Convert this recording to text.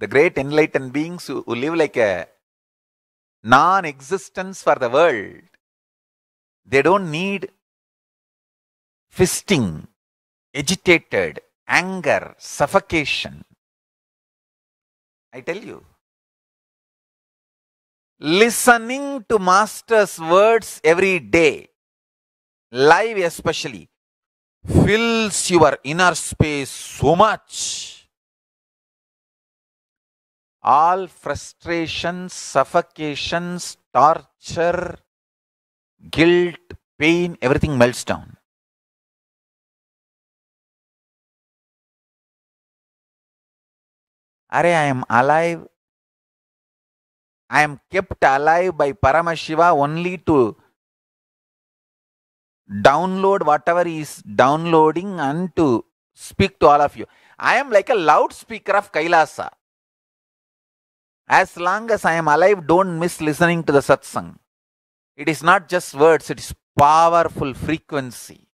The great enlightened beings who, who live like a non existence for the world, they don't need fisting, agitated, anger, suffocation. I tell you. Listening to Master's words every day, live especially, fills your inner space so much all frustrations, suffocations, torture, guilt, pain, everything melts down. Are, I am alive. I am kept alive by Paramashiva only to download whatever is downloading and to speak to all of you. I am like a loudspeaker of Kailasa. As long as I am alive, don't miss listening to the satsang. It is not just words, it is powerful frequency.